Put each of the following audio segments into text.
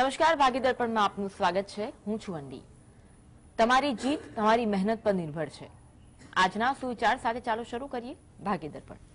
નમસ્કાર ભાગીદર્પણમાં આપનું સ્વાગત છે હું છું અંડી તમારી જીત તમારી મહેનત પર નિર્ભર છે આજના સુવિચાર સાથે ચાલો શરૂ કરીએ ભાગીદર્પણ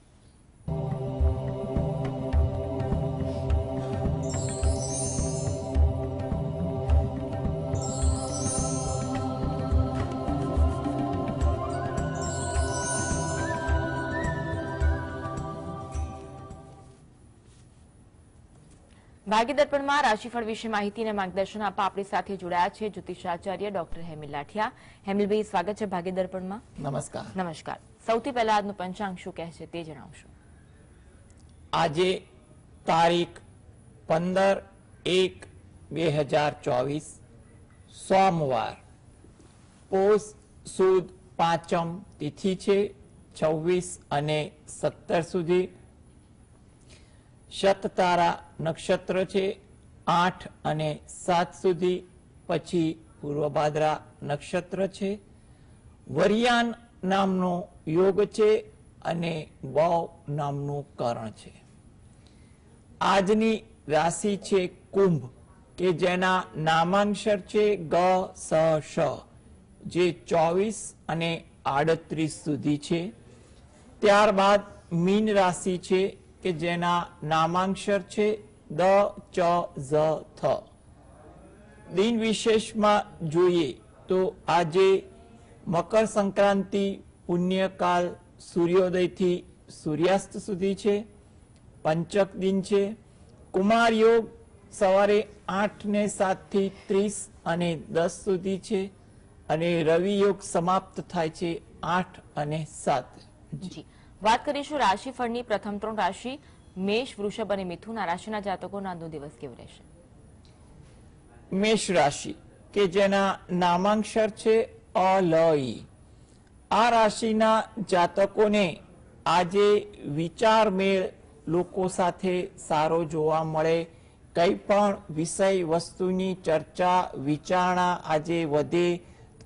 ભાગ્ય દર્પણમાં રાશિફળ વિશે માહિતી અને માર્ગદર્શન આપવા આપણી સાથે જોડાયા છે જ્યોતિષાચાર્ય ડોક્ટર હેમિલ લાઠિયા હેમિલભાઈ સ્વાગત છે ભાગ્ય દર્પણમાં નમસ્કાર નમસ્કાર સૌથી પહેલા આજનું પંચાંગ શું કહે છે તે જણાવશો આજે તારીખ પંદર એક બે હજાર ચોવીસ સોમવાર પોષ સુદ પાંચમ તિથિ છે છવ્વીસ અને સત્તર સુધી શત તારા નક્ષત્ર છે આઠ અને સાત સુધી પછી પૂર્વભાદ્રા નક્ષત્ર છે વરિયાન નામનો યોગ છે અને વાવ નામનું કરણ છે આજની રાશિ છે કુંભ કે જેના નામાંક્ષર છે ગ સ શ જે ચોવીસ અને આડત્રીસ સુધી છે ત્યારબાદ મીન રાશિ છે કે જેના નામાંક્ષર છે દ ચ ઝ થ દિન વિશેષમાં જોઈએ તો આજે મકર સંક્રાંતિ પુણ્યકાલ સૂર્યોદયથી સૂર્યાસ્ત સુધી છે પંચક દિન છે કુમાર યોગ સવારે આઠ ને સાતથી ત્રીસ અને દસ સુધી છે અને રવિ યોગ સમાપ્ત થાય છે આઠ અને સાત જી વાત કરીશું રાશિફળની પ્રથમ ત્રણ રાશિ મેષ વૃષભ અને મિથુન આ રાશિના જાતકોનો આજનો દિવસ કેવો રહેશે મેષ રાશિ કે જેના નામાંક્ષર છે અલઈ આ રાશિના જાતકોને આજે વિચાર મેળ લોકો સાથે સારો જોવા મળે કંઈ પણ વિષય વસ્તુની ચર્ચા વિચારણા આજે વધે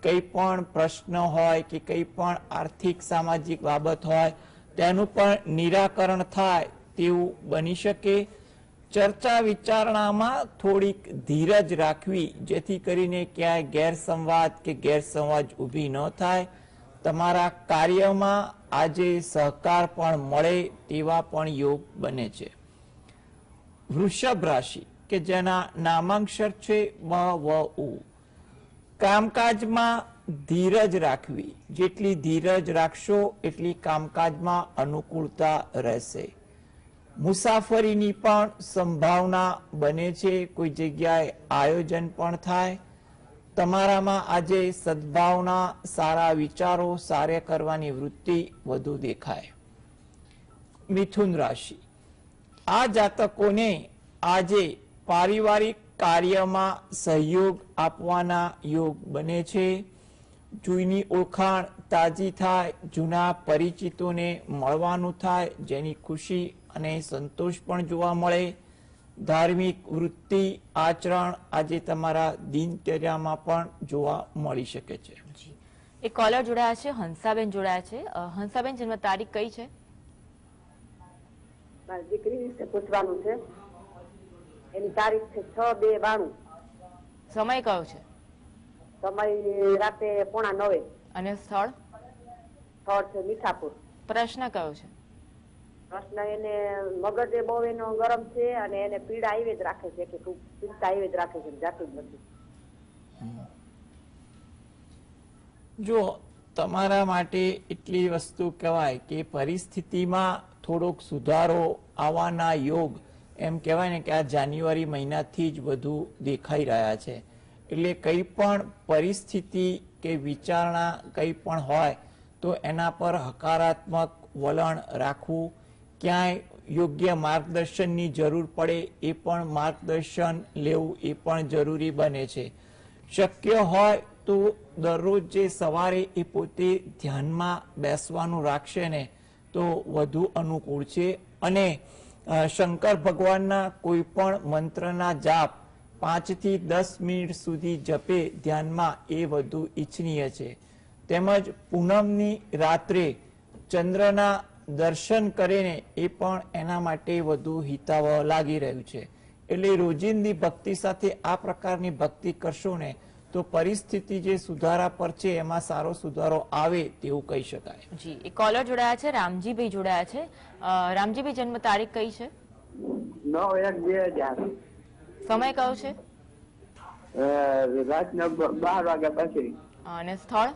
કંઈ પણ પ્રશ્ન હોય કે કંઈ પણ આર્થિક સામાજિક બાબત હોય તેનું પણ નિરાકરણ થાય તેવું બની શકે ચર્ચા વિચારણામાં થોડીક ધીરજ રાખવી જેથી કરીને ક્યાંય ગેરસંવાદ કે ગેરસમજ ઊભી ન થાય તમારા કાર્યમાં આજે સહકાર પણ મળે તેવા પણ યોગ બને છે વૃષભ રાશિ કે જેના નામાંક્ષર છે મ વ ઉ કામકાજમાં ધીરજ રાખવી જેટલી ધીરજ રાખશો એટલી કામકાજમાં અનુકૂળતા રહેશે મુસાફરીની પણ સંભાવના બને છે કોઈ જગ્યાએ આયોજન પણ થાય તમારામાં આજે સદભાવના સારા વિચારો સારા કરવાની વૃત્તિ વધુ દેખાય મિથુન રાશિ આ જાતકોને આજે પારિવારિક કાર્યમાં સહયોગ આપવાના યોગ બને છે જૂની ઓળખાણ તાજી થાય જૂના પરિચિતોને મળવાનું થાય જેની ખુશી અને સંતોષ પણ જોવા મળે ધાર્મિક વૃત્તિ આચરણ આજે તમારા દિનચર્યામાં પણ જોવા મળી શકે છે એક કોલર જોડાયા છે હંસાબેન જોડાયા છે હંસાબેન જન્મ તારીખ કઈ છે પૂછવાનું છે એની તારીખ છે છ બે બાણું સમય કયો છે સમય રાતે પોણા નવે અને સ્થળ સ્થળ છે મીઠાપુર પ્રશ્ન કયો છે પ્રશ્ન એને મગજ એ બહુ એનો ગરમ છે અને એને પીડા આવી જ રાખે છે કે ચિંતા આવી જ રાખે છે જાતું જ નથી જો તમારા માટે એટલી વસ્તુ કહેવાય કે પરિસ્થિતિમાં થોડોક સુધારો આવવાના યોગ એમ કહેવાય ને કે આ જાન્યુઆરી મહિનાથી જ વધુ દેખાઈ રહ્યા છે એટલે કંઈ પણ પરિસ્થિતિ કે વિચારણા કંઈ પણ હોય તો એના પર હકારાત્મક વલણ રાખવું ક્યાંય યોગ્ય માર્ગદર્શનની જરૂર પડે એ પણ માર્ગદર્શન લેવું એ પણ જરૂરી બને છે શક્ય હોય તો દરરોજ જે સવારે એ પોતે ધ્યાનમાં બેસવાનું રાખશે ને તો વધુ અનુકૂળ છે અને શંકર ભગવાનના કોઈ પણ મંત્રના જાપ પાંચથી દસ મિનિટ સુધી જપે ધ્યાનમાં એ વધુ ઈચ્છનીય છે તેમજ પૂનમની રાત્રે ચંદ્રના દર્શન કરીને એ પણ એના માટે વધુ હિતાવહ લાગી રહ્યું છે એટલે રોજિંદી ભક્તિ સાથે આ પ્રકારની ભક્તિ કરશો ને તો પરિસ્થિતિ જે સુધારા પર છે એમાં સારો સુધારો આવે તેવું કહી શકાય જી એ કોલર જોડાયા છે રામજીભાઈ જોડાયા છે રામજીભાઈ જન્મ તારીખ કઈ છે નવ એક બે હજાર સમય કયો છે બાર વાગ્યા પછી અને સ્થળ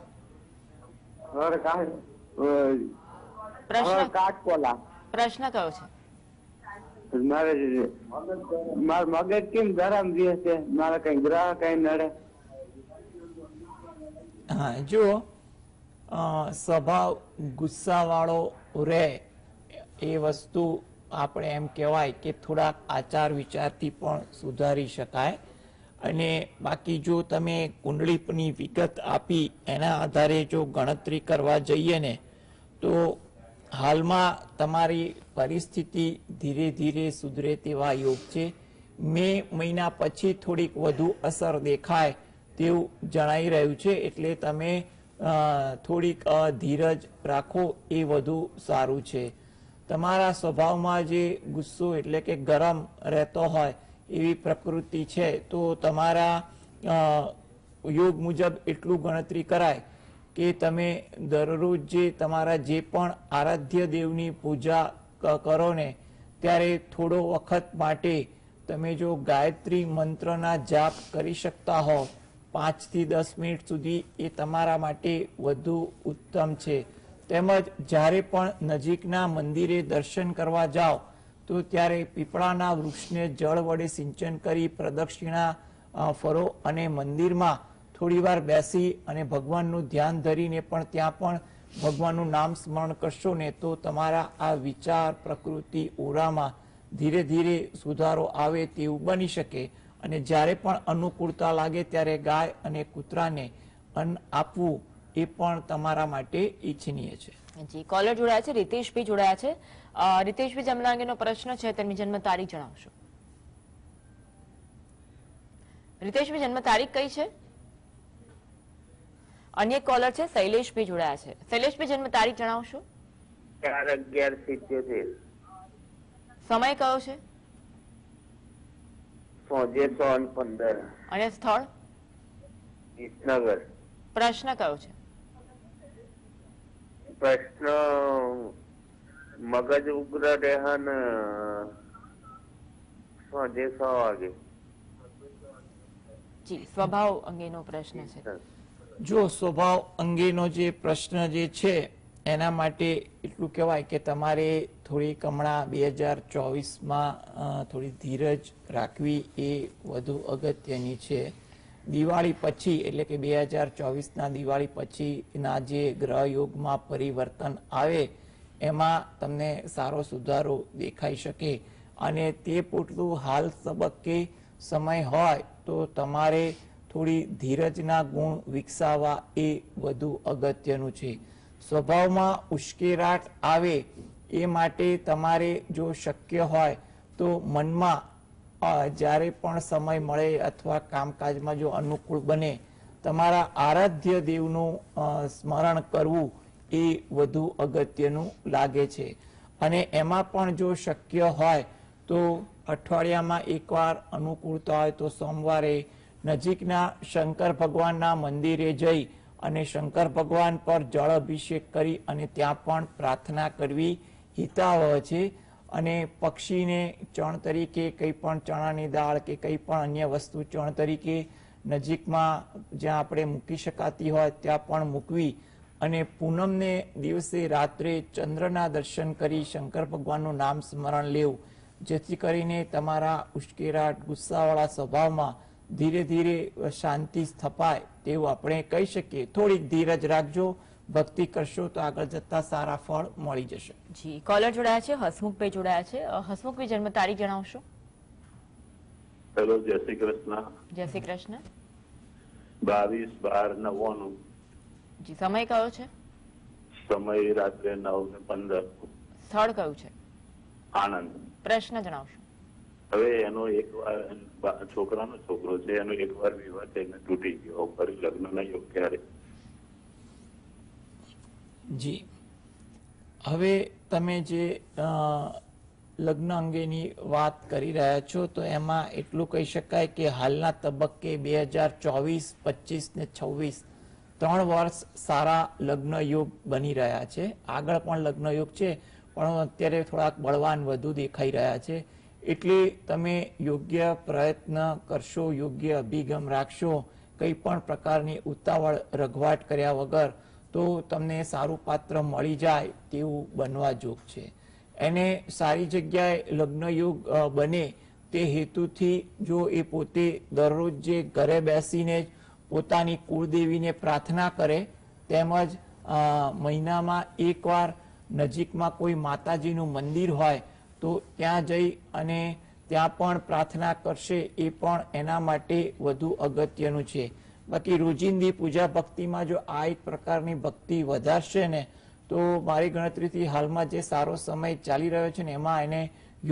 પ્રશ્ન કયો છે મારે માર મગજ કેમ ગરમ રહે છે મારે કઈ ગ્રહ કઈ નડે હા જો સ્વભાવ ગુસ્સા વાળો રે એ વસ્તુ આપણે એમ કહેવાય કે થોડાક આચાર વિચારથી પણ સુધારી શકાય અને બાકી જો તમે કુંડળીપની વિગત આપી એના આધારે જો ગણતરી કરવા જઈએ ને તો હાલમાં તમારી પરિસ્થિતિ ધીરે ધીરે સુધરે તેવા યોગ છે મે મહિના પછી થોડીક વધુ અસર દેખાય તેવું જણાઈ રહ્યું છે એટલે તમે થોડીક ધીરજ રાખો એ વધુ સારું છે તમારા સ્વભાવમાં જે ગુસ્સો એટલે કે ગરમ રહેતો હોય એવી પ્રકૃતિ છે તો તમારા યોગ મુજબ એટલું ગણતરી કરાય કે તમે દરરોજ જે તમારા જે પણ આરાધ્ય દેવની પૂજા કરો ને ત્યારે થોડો વખત માટે તમે જો ગાયત્રી મંત્રના જાપ કરી શકતા હો પાંચથી દસ મિનિટ સુધી એ તમારા માટે વધુ ઉત્તમ છે તેમજ જ્યારે પણ નજીકના મંદિરે દર્શન કરવા જાઓ તો ત્યારે પીપળાના વૃક્ષને જળ વડે સિંચન કરી પ્રદક્ષિણા ફરો અને મંદિરમાં થોડીવાર બેસી અને ભગવાનનું ધ્યાન ધરીને પણ ત્યાં પણ ભગવાનનું નામ સ્મરણ કરશો ને તો તમારા આ વિચાર પ્રકૃતિ ઓરામાં ધીરે ધીરે સુધારો આવે તેવું બની શકે અને જ્યારે પણ અનુકૂળતા લાગે ત્યારે ગાય અને કૂતરાને અન્ન આપવું એ પણ તમારા માટે ઈચ્છનીય છે જી કોલર જોડાયા છે રીતેશભાઈ જોડાયા છે રીતેશભાઈ જમના અંગેનો પ્રશ્ન છે તેમની જન્મ તારીખ જણાવશો રીતેશભાઈ જન્મ તારીખ કઈ છે અન્ય કોલર છે શૈલેષભાઈ જોડાયા છે શૈલેષભાઈ જન્મ તારીખ જણાવશો અગિયાર સમય કયો છે સ્થળ પ્રશ્ન કયો છે પ્રશ્ન મગજ ઉગ્ર રહેન સાંજે છ વાગે જી સ્વભાવ અંગેનો પ્રશ્ન છે જો સ્વભાવ અંગેનો જે પ્રશ્ન જે છે એના માટે એટલું કહેવાય કે તમારે થોડી હમણાં બે હજાર ચોવીસમાં થોડી ધીરજ રાખવી એ વધુ અગત્યની છે દિવાળી પછી એટલે કે બે હજાર ચોવીસના દિવાળી પછીના જે ગ્રહયોગમાં પરિવર્તન આવે એમાં તમને સારો સુધારો દેખાઈ શકે અને તે પૂરતું હાલ તબક્કે સમય હોય તો તમારે થોડી ધીરજના ગુણ વિકસાવવા એ વધુ અગત્યનું છે સ્વભાવમાં ઉશ્કેરાટ આવે એ માટે તમારે જો શક્ય હોય તો મનમાં જ્યારે પણ સમય મળે અથવા કામકાજમાં જો અનુકૂળ બને તમારા આરાધ્ય દેવનું સ્મરણ કરવું એ વધુ અગત્યનું લાગે છે અને એમાં પણ જો શક્ય હોય તો અઠવાડિયામાં એકવાર અનુકૂળતા હોય તો સોમવારે નજીકના શંકર ભગવાનના મંદિરે જઈ અને શંકર ભગવાન પર જળ અભિષેક કરી અને ત્યાં પણ પ્રાર્થના કરવી હિતાવહ છે અને પક્ષીને ચણ તરીકે કંઈ પણ ચણાની દાળ કે કંઈ પણ અન્ય વસ્તુ ચણ તરીકે નજીકમાં જ્યાં આપણે મૂકી શકાતી હોય ત્યાં પણ મૂકવી અને પૂનમને દિવસે રાત્રે ચંદ્રના દર્શન કરી શંકર ભગવાનનું નામ સ્મરણ લેવું જેથી કરીને તમારા ઉશ્કેરાટ ગુસ્સાવાળા સ્વભાવમાં ધીરે ધીરે શાંતિ સ્થપાય તેવું આપણે કહી શકીએ થોડીક ધીરજ રાખજો ભક્તિ કરશો તો આગળ જતા સારા ફળ મળી જશે જી કોલર જોડાયા છે હસમુખભાઈ જોડાયા છે હસમુખભાઈ જન્મ તારીખ જણાવશો હેલો જય શ્રી કૃષ્ણ જય શ્રી કૃષ્ણ બાવીસ બાર નવ્વાણું જી સમય કયો છે સમય રાત્રે નવ ને પંદર સ્થળ કયું છે આનંદ પ્રશ્ન જણાવશો હવે એનો એક વાર છોકરાનો છોકરો છે એનો વાર વિવાહ થઈને તૂટી ગયો ફરી લગ્ન નહીં ક્યારે જી હવે તમે જે લગ્ન અંગેની વાત કરી રહ્યા છો તો એમાં એટલું કહી શકાય કે હાલના તબક્કે બે હજાર ચોવીસ પચીસ ને છવ્વીસ ત્રણ વર્ષ સારા લગ્ન યોગ બની રહ્યા છે આગળ પણ લગ્ન યોગ છે પણ અત્યારે થોડાક બળવાન વધુ દેખાઈ રહ્યા છે એટલે તમે યોગ્ય પ્રયત્ન કરશો યોગ્ય અભિગમ રાખશો કંઈ પણ પ્રકારની ઉતાવળ રઘવાટ કર્યા વગર તો તમને સારું પાત્ર મળી જાય તેવું બનવા જોગ છે એને સારી જગ્યાએ લગ્ન બને તે હેતુથી જો એ પોતે દરરોજ જે ઘરે બેસીને જ પોતાની કુળદેવીને પ્રાર્થના કરે તેમજ મહિનામાં એકવાર નજીકમાં કોઈ માતાજીનું મંદિર હોય તો ત્યાં જઈ અને ત્યાં પણ પ્રાર્થના કરશે એ પણ એના માટે વધુ અગત્યનું છે બાકી રોજિંદી પૂજા ભક્તિમાં જો આ એક પ્રકારની ભક્તિ વધારશે ને તો મારી ગણતરીથી હાલમાં જે સારો સમય ચાલી રહ્યો છે ને એમાં એને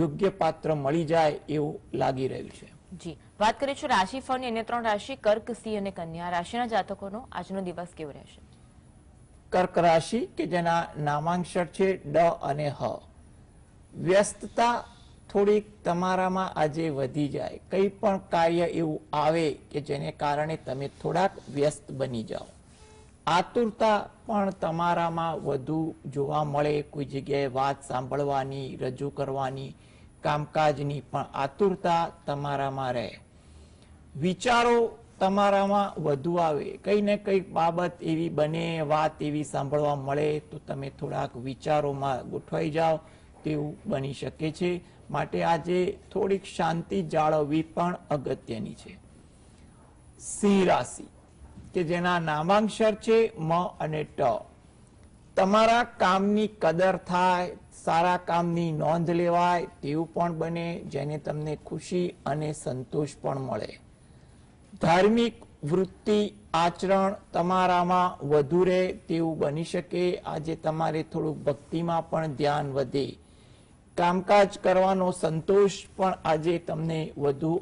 યોગ્ય પાત્ર મળી જાય એવું લાગી રહ્યું છે જી વાત કરીએ છીએ રાશિ ફળની અન્ય ત્રણ રાશિ કર્ક સિંહ અને કન્યા રાશિના જાતકોનો આજનો દિવસ કેવો રહેશે કર્ક રાશિ કે જેના નામાંક્ષર છે ડ અને હ વ્યસ્તતા થોડીક તમારામાં આજે વધી જાય કંઈ પણ કાર્ય એવું આવે કે જેને કારણે તમે થોડાક વ્યસ્ત બની જાઓ આતુરતા પણ તમારામાં વધુ જોવા મળે કોઈ જગ્યાએ વાત સાંભળવાની રજૂ કરવાની કામકાજની પણ આતુરતા તમારામાં રહે વિચારો તમારામાં વધુ આવે કંઈ ને કંઈક બાબત એવી બને વાત એવી સાંભળવા મળે તો તમે થોડાક વિચારોમાં ગોઠવાઈ જાઓ તેવું બની શકે છે માટે આજે થોડીક શાંતિ જાળવવી પણ અગત્યની છે સિંહ રાશિ કે જેના નામાંક્ષર છે મ અને ટ તમારા કામની કદર થાય સારા કામની નોંધ લેવાય તેવું પણ બને જેને તમને ખુશી અને સંતોષ પણ મળે ધાર્મિક વૃત્તિ આચરણ તમારામાં વધુ રહે તેવું બની શકે આજે તમારે થોડુંક ભક્તિમાં પણ ધ્યાન વધે કામકાજ કરવાનો સંતોષ પણ આજે તમને વધુ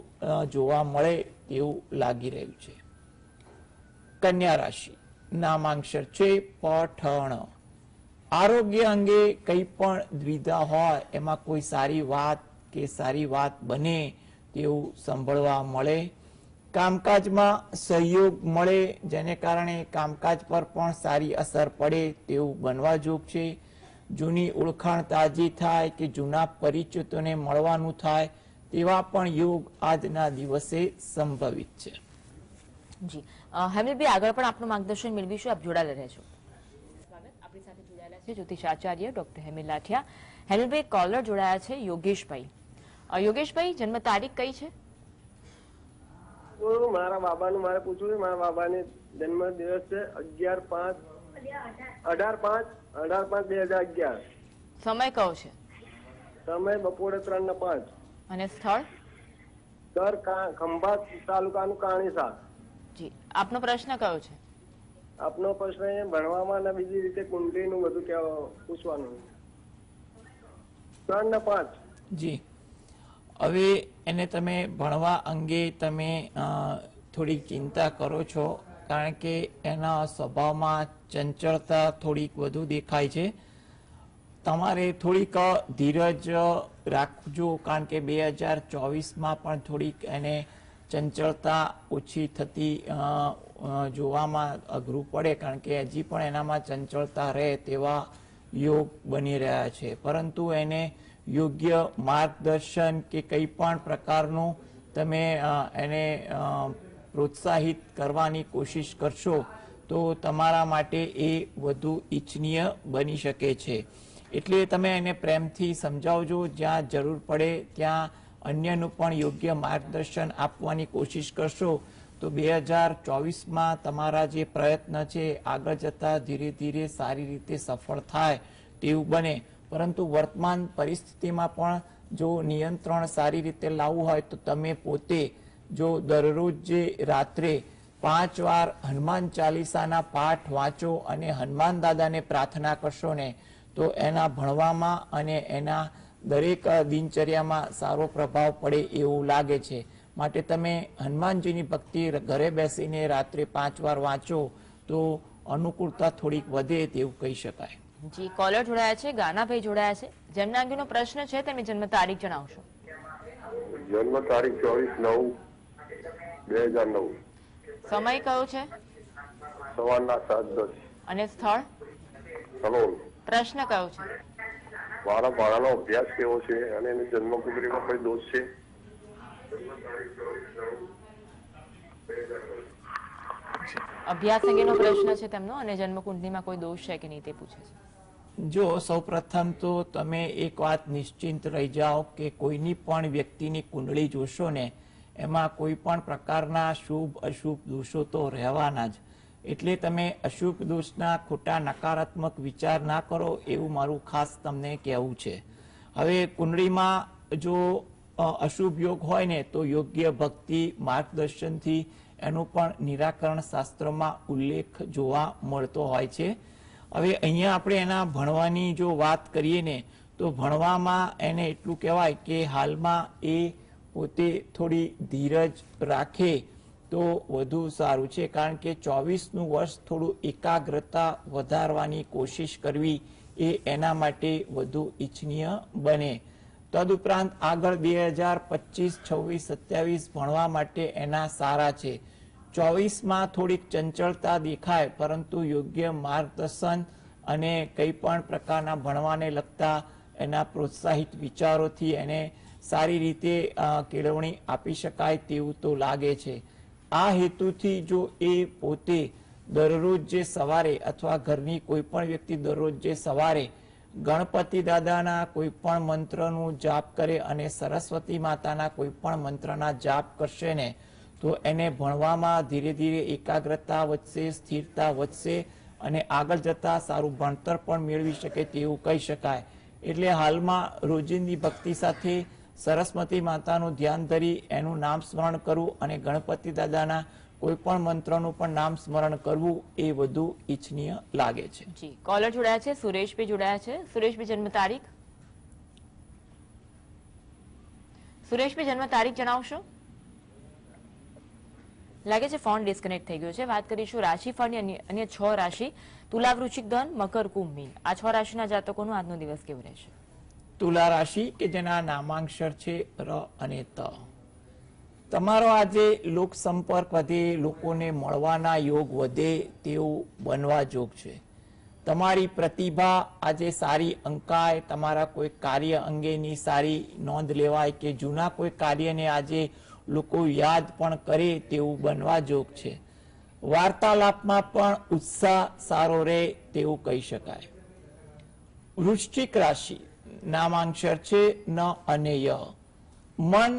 જોવા મળે તેવું લાગી રહ્યું છે કન્યા રાશિ નામાંક્ષર છે પઠણ આરોગ્ય અંગે કંઈ પણ દ્વિધા હોય એમાં કોઈ સારી વાત કે સારી વાત બને તેવું સાંભળવા મળે કામકાજમાં સહયોગ મળે જેને કારણે કામકાજ પર પણ સારી અસર પડે તેવું બનવા જોગ છે જૂની ઓળખાણ તાજી થાય કે જૂના પરિચિતોને મળવાનું થાય તેવા પણ યોગ આજના દિવસે સંભવિત છે જી હેમલેટભાઈ આગળ પણ આપનું માર્ગદર્શન મેળવીશું આપ જોડાયેલા રહેજો આપણી સાથે જોડાયેલા છે જ્યોતિષ આચાર્ય ડોક્ટર હેમિલ લાઠિયા હેમલભાઈ કોલર જોડાયા છે યોગેશભાઈ યોગેશભાઈ જન્મ તારીખ કઈ છે મારા બાબાનું મારે પૂછવું છે મારા બાબાને જન્મ દિવસ છે અગિયાર પાંચ અઢાર પાંચ અઢાર પાંચ બે હજાર અગિયાર સમય કયો છે સમય બપોરે ત્રણ ને પાંચ અને સ્થળ સર ખંભાત તાલુકાનું કાણીસા જી આપનો પ્રશ્ન કયો છે આપનો પ્રશ્ન એ ભણવામાં અને બીજી રીતે કુંડલીનું બધું કહેવા પૂછવાનું ત્રણ ને પાંચ જી હવે એને તમે ભણવા અંગે તમે થોડી ચિંતા કરો છો કારણ કે એના સ્વભાવમાં ચંચળતા થોડીક વધુ દેખાય છે તમારે થોડીક ધીરજ રાખજો કારણ કે બે હજાર ચોવીસમાં પણ થોડીક એને ચંચળતા ઓછી થતી જોવામાં અઘરું પડે કારણ કે હજી પણ એનામાં ચંચળતા રહે તેવા યોગ બની રહ્યા છે પરંતુ એને યોગ્ય માર્ગદર્શન કે કંઈ પણ પ્રકારનું તમે એને પ્રોત્સાહિત કરવાની કોશિશ કરશો તો તમારા માટે એ વધુ ઈચ્છનીય બની શકે છે એટલે તમે એને પ્રેમથી સમજાવજો જ્યાં જરૂર પડે ત્યાં અન્યનું પણ યોગ્ય માર્ગદર્શન આપવાની કોશિશ કરશો તો બે હજાર ચોવીસમાં તમારા જે પ્રયત્ન છે આગળ જતાં ધીરે ધીરે સારી રીતે સફળ થાય તેવું બને પરંતુ વર્તમાન પરિસ્થિતિમાં પણ જો નિયંત્રણ સારી રીતે લાવવું હોય તો તમે પોતે જો દરરોજ જે રાત્રે પાંચ વાર હનુમાન ચાલીસાના પાઠ વાંચો અને હનુમાન દાદાને પ્રાર્થના કરશો ને તો એના ભણવામાં અને એના દરેક દિનચર્યામાં સારો પ્રભાવ પડે એવું લાગે છે માટે તમે હનુમાનજીની ભક્તિ ઘરે બેસીને રાત્રે પાંચ વાર વાંચો તો અનુકૂળતા થોડીક વધે તેવું કહી શકાય જી કોલર જોડાયા છે ગાનાભાઈ જોડાયા છે જેમના અંગેનો પ્રશ્ન છે તમે જન્મ તારીખ જણાવશો જન્મ તારીખ ચોવીસ નવ બે હજાર નવ સમય કયો છે સવારના સાત દસ અને સ્થળ સલોલ પ્રશ્ન કયો છે મારા બાળાનો અભ્યાસ કેવો છે અને એની જન્મકુંડળીમાં કોઈ દોષ છે અભ્યાસ અંગેનો પ્રશ્ન છે તેમનો અને જન્મકુંડળીમાં કોઈ દોષ છે કે નહીં તે પૂછે છે જો સૌપ્રથમ તો તમે એક વાત નિશ્ચિંત રહી જાઓ કે કોઈની પણ વ્યક્તિની કુંડળી જોશો ને એમાં કોઈ પણ પ્રકારના શુભ અશુભ દોષો તો રહેવાના જ એટલે તમે અશુભ દોષના ખોટા નકારાત્મક વિચાર ના કરો એવું મારું ખાસ તમને કહેવું છે હવે કુંડળીમાં જો અશુભ યોગ હોય ને તો યોગ્ય ભક્તિ માર્ગદર્શનથી એનો પણ નિરાકરણ શાસ્ત્રમાં ઉલ્લેખ જોવા મળતો હોય છે હવે અહીંયા આપણે એના ભણવાની જો વાત કરીએ ને તો ભણવામાં એને એટલું કહેવાય કે હાલમાં એ પોતે થોડી ધીરજ રાખે તો વધુ સારું છે કારણ કે ચોવીસનું વર્ષ થોડું એકાગ્રતા વધારવાની કોશિશ કરવી એ એના માટે વધુ ઇચ્છનીય બને તદુપરાંત આગળ બે હજાર પચીસ છવ્વીસ સત્યાવીસ ભણવા માટે એના સારા છે ચોવીસમાં થોડીક ચંચળતા દેખાય પરંતુ યોગ્ય માર્ગદર્શન અને કંઈ પણ પ્રકારના ભણવાને લગતા એના પ્રોત્સાહિત વિચારોથી એને સારી રીતે કેળવણી આપી શકાય તેવું તો લાગે છે આ હેતુથી જો એ પોતે દરરોજ જે સવારે અથવા ઘરની કોઈ પણ વ્યક્તિ દરરોજ જે સવારે ગણપતિ દાદાના કોઈ પણ મંત્રનું જાપ કરે અને સરસ્વતી માતાના કોઈ પણ મંત્રના જાપ કરશે ને તો એને ભણવામાં ધીરે ધીરે એકાગ્રતા વધશે સ્થિરતા વધશે અને આગળ જતા સારું ભણતર પણ મેળવી શકે તેવું કહી શકાય એટલે હાલમાં રોજિંદી ભક્તિ સાથે સરસ્વતી માતાનું ધ્યાન ધરી એનું નામ સ્મરણ કરવું અને ગણપતિ દાદાના કોઈપણ મંત્રનું પણ નામ સ્મરણ કરવું એ વધુ ઈચ્છનીય લાગે છે જી કોલર જોડાયા છે સુરેશભાઈ જોડાયા છે સુરેશભાઈ જન્મ તારીખ સુરેશભાઈ જન્મ તારીખ જણાવશો લાગે છે ફોન ડિસ્કનેક્ટ થઈ ગયો છે વાત કરીશું રાશિ ફળની અન્ય છ રાશિ તુલા વૃશ્ચિક ધન મકર કુંભ મીન આ છ રાશિના જાતકોનું આજનો દિવસ કેવો રહેશે તુલા રાશિ કે જેના નામાંક્ષર છે ર અને ત તમારો આજે લોક સંપર્ક વધે લોકોને મળવાના યોગ વધે તેવું બનવા જોગ છે તમારી પ્રતિભા આજે સારી અંકાય તમારા કોઈ કાર્ય અંગેની સારી નોંધ લેવાય કે જૂના કોઈ કાર્યને આજે લોકો યાદ પણ કરે તેવું બનવા જોગ છે વાર્તાલાપમાં પણ ઉત્સાહ સારો રહે તેવું કહી શકાય વૃશ્ચિક રાશિ નામાંક્ષર છે ન અને ય મન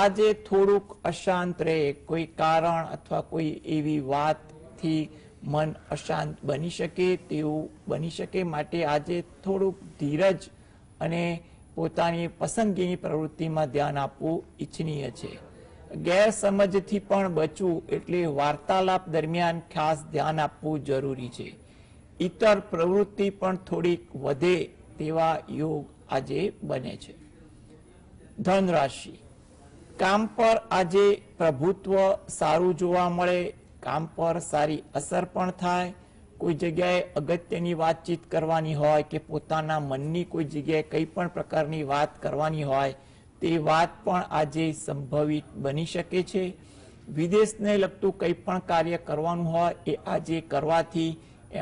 આજે થોડુંક અશાંત રહે કોઈ કારણ અથવા કોઈ એવી વાતથી મન અશાંત બની શકે તેવું બની શકે માટે આજે થોડુંક ધીરજ અને પોતાની પસંદગીની પ્રવૃત્તિમાં ધ્યાન આપવું ઈચ્છનીય છે ગેરસમજથી પણ બચવું એટલે વાર્તાલાપ દરમિયાન ખાસ ધ્યાન આપવું જરૂરી છે ઇતર પ્રવૃત્તિ પણ થોડીક વધે તેવા યોગ આજે બને છે ધન રાશિ કામ પર આજે પ્રભુત્વ સારું જોવા મળે કામ પર સારી અસર પણ થાય કોઈ જગ્યાએ અગત્યની વાતચીત કરવાની હોય કે પોતાના મનની કોઈ જગ્યાએ કંઈ પણ પ્રકારની વાત કરવાની હોય તે વાત પણ આજે સંભવિત બની શકે છે વિદેશને લગતું કંઈ પણ કાર્ય કરવાનું હોય એ આજે કરવાથી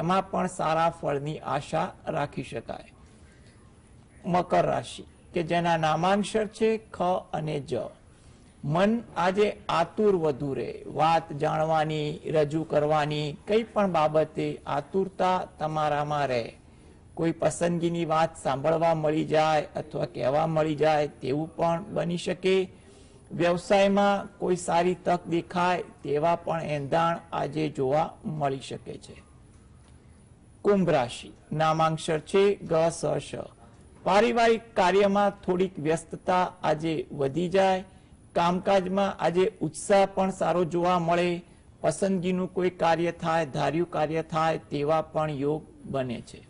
એમાં પણ સારા ફળની આશા રાખી શકાય મકર રાશિ કે જેના નામાંશર છે ખ અને જ મન આજે આતુર વધુ રહે વાત જાણવાની રજૂ કરવાની કંઈ પણ બાબતે આતુરતા તમારામાં રહે કોઈ પસંદગીની વાત સાંભળવા મળી જાય અથવા કહેવા મળી જાય તેવું પણ બની શકે વ્યવસાયમાં કોઈ સારી તક દેખાય તેવા પણ એંધાણ આજે જોવા મળી શકે છે કુંભ રાશિ નામાંશર છે ગ સ શ પારિવારિક કાર્યમાં થોડીક વ્યસ્તતા આજે વધી જાય કામકાજમાં આજે ઉત્સાહ પણ સારો જોવા મળે પસંદગીનું કોઈ કાર્ય થાય ધાર્યું કાર્ય થાય તેવા પણ યોગ બને છે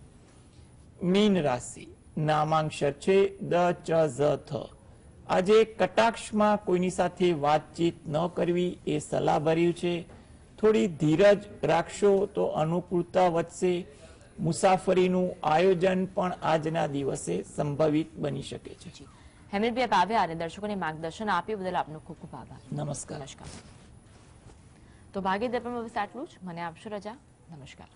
મીન રાશિ નામાંક્ષર છે દ ચ ઝ થ આજે કટાક્ષમાં કોઈની સાથે વાતચીત ન કરવી એ સલાહભર્યું છે થોડી ધીરજ રાખશો તો અનુકૂળતા વધશે મુસાફરીનું આયોજન પણ આજના દિવસે સંભવિત બની શકે છે હેમિલભાઈ આપ આવ્યા અને દર્શકોને માર્ગદર્શન આપ્યું બદલ આપનો ખૂબ ખૂબ આભાર નમસ્કાર નમસ્કાર તો ભાગ્ય દર્પણમાં આટલું જ મને આપશો રજા નમસ્કાર